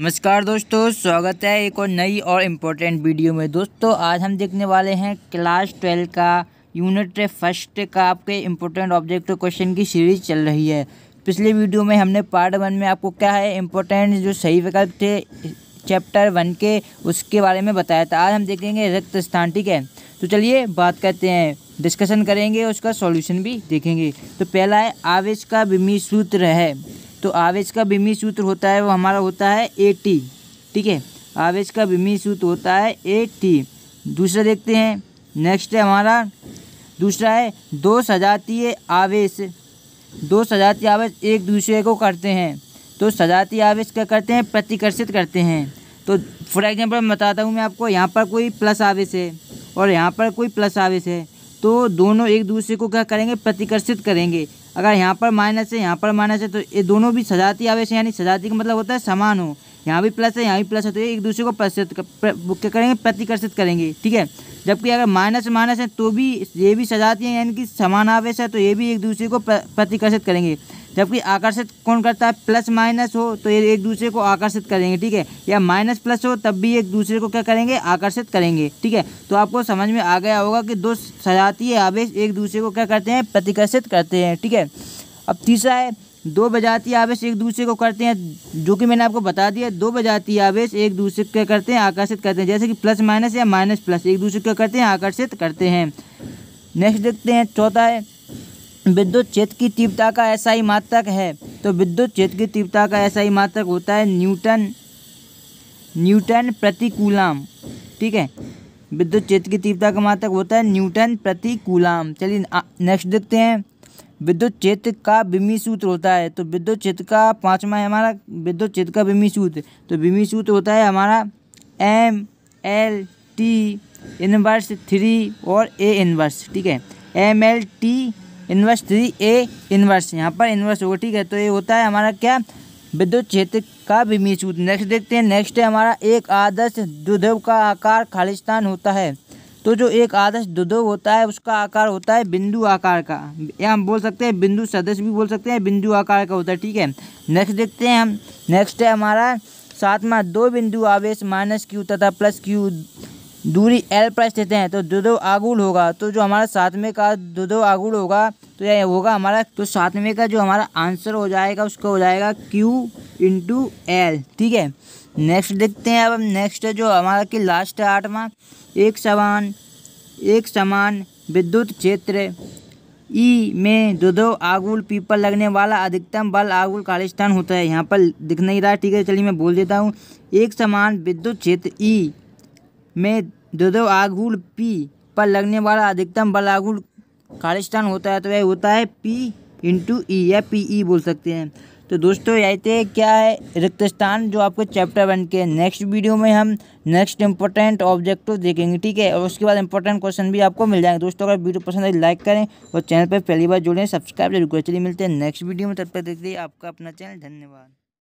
नमस्कार दोस्तों स्वागत है एक और नई और इम्पोर्टेंट वीडियो में दोस्तों आज हम देखने वाले हैं क्लास ट्वेल्व का यूनिट फर्स्ट का आपके इम्पोर्टेंट ऑब्जेक्ट क्वेश्चन की सीरीज चल रही है पिछले वीडियो में हमने पार्ट वन में आपको क्या है इम्पोर्टेंट जो सही विकल्प थे चैप्टर वन के उसके बारे में बताया था आज हम देखेंगे रक्त स्थान ठीक है तो चलिए बात करते हैं डिस्कशन करेंगे उसका सॉल्यूशन भी देखेंगे तो पहला है आवेश का बिमी सूत्र है तो आवेश का भीमी सूत्र होता है वो हमारा होता है ए टी ठीक है आवेश का भीमी सूत्र होता है ए टी दूसरा देखते हैं नेक्स्ट है हमारा दूसरा है दो सजातीय आवेश दो सजातीय आवेश एक दूसरे को करते हैं तो सजातीय आवेश क्या करते हैं प्रतिकर्षित करते हैं तो फॉर एग्जाम्पल बताता हूँ मैं आपको यहाँ पर कोई प्लस आवेश है और यहाँ पर कोई प्लस आवेश है तो दोनों एक दूसरे को क्या करेंगे प्रतिकर्षित करेंगे अगर यहाँ पर माइनस है यहाँ पर माइनस है तो ये दोनों भी सजाती आवेश यानी सजाती का मतलब होता है समान हो यहाँ भी प्लस है यहाँ भी प्लस है तो एक दूसरे को प्रतिशत क्या करेंगे प्रतिकर्षित करेंगे ठीक है जबकि अगर माइनस माइनस है तो भी ये भी सजाती है यानी कि समान आवेश है तो ये भी एक दूसरे को प्रतिकर्षित करेंगे जबकि आकर्षित कौन करता है प्लस माइनस हो तो ये एक दूसरे को आकर्षित करेंगे ठीक है या माइनस प्लस हो तब भी एक दूसरे को क्या करेंगे आकर्षित करेंगे ठीक है तो आपको समझ में आ गया होगा कि दो सजातीय आवेश एक दूसरे को क्या करते हैं प्रतिकर्षित करते हैं ठीक है अब तीसरा है दो बजाती आवेश एक दूसरे को करते हैं जो कि मैंने आपको बता दिया दो बजाती आवेश एक दूसरे को करते हैं आकर्षित करते हैं जैसे कि प्लस माइनस या माइनस प्लस एक दूसरे को करते हैं आकर्षित करते हैं नेक्स्ट देखते हैं चौथा है विद्युत क्षेत्र की तीव्रता का ऐसा ही मात्रक है तो विद्युत क्षेत्र की तीव्रता का ऐसा ही मात्रक होता है न्यूटन न्यूटन प्रतिकूलाम ठीक है विद्युत क्षेत्र की तीव्रता का मात्रक होता है न्यूटन प्रतिकूलाम चलिए नेक्स्ट देखते हैं विद्युत क्षेत्र का बिमी सूत्र होता है तो विद्युत क्षेत्र का पाँचवा है हमारा विद्युत क्षेत्र का बिमी सूत्र तो बिमी सूत्र होता है हमारा M L T inverse three और ए इनवर्स ठीक है M L T inverse three A inverse यहाँ पर इनवर्स होगा ठीक है तो ये होता है हमारा क्या विद्युत क्षेत्र का बिमी सूत्र नेक्स्ट देखते हैं नेक्स्ट है हमारा एक आदर्श दुधव का आकार खालिस्तान होता है तो जो एक आदर्श दुधो होता है उसका आकार होता है बिंदु आकार का या हम बोल सकते हैं बिंदु सदस्य भी बोल सकते हैं बिंदु आकार का होता है ठीक है नेक्स्ट देखते हैं हम नेक्स्ट है हमारा सातवा दो बिंदु आवेश माइनस क्यू तथा प्लस क्यू दूरी एल प्लस देते हैं तो दुधो आगुल होगा तो जो हमारा सातवें का दुधो आगुल होगा तो यह होगा हमारा तो सातवें का जो हमारा आंसर हो जाएगा उसका हो जाएगा क्यू इंटू एल ठीक है नेक्स्ट देखते हैं अब हम नेक्स्ट जो हमारा कि लास्ट है आठवां एक समान एक समान विद्युत क्षेत्र ई e में दो दो आगुल पीपल लगने वाला अधिकतम बल आगुल कालिस्थान होता है यहाँ पर दिख नहीं रहा ठीक है चलिए मैं बोल देता हूँ एक समान विद्युत क्षेत्र ई e में दो दो आगुल पी पर लगने वाला अधिकतम बल आगुल कालिस्थान होता है तो यह होता है पी इंटू ई या पी ई e बोल सकते हैं तो दोस्तों यही थे क्या है रिक्तस्थान जो आपको चैप्टर वन के नेक्स्ट वीडियो में हम नेक्स्ट इंपॉर्टेंट ऑब्जेक्टिव देखेंगे ठीक है और उसके बाद इंपॉर्टेंट क्वेश्चन भी आपको मिल जाएंगे दोस्तों अगर वीडियो पसंद है लाइक करें और चैनल पर पहली बार जुड़ें सब्सक्राइब जरूर चलिए मिलते हैं नेक्स्ट वीडियो में तब तक देखते आपका अपना चैनल धन्यवाद